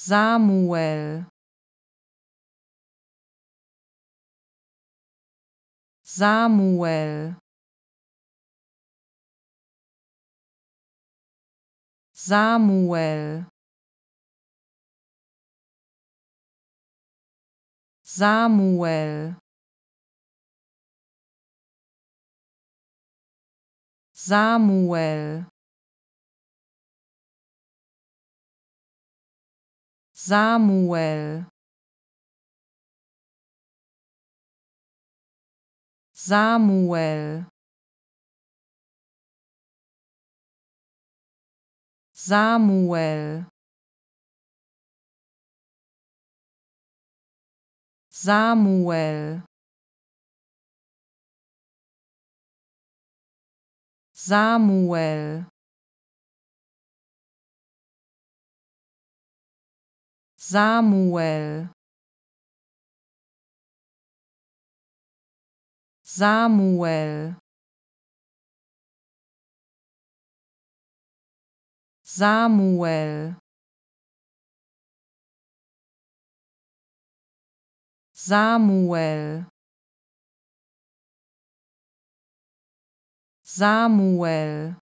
Samuel Samuel Samuel Samuel Samuel Samuel Samuel Samuel Samuel Samuel Samuel Samuel Samuel Samuel Samuel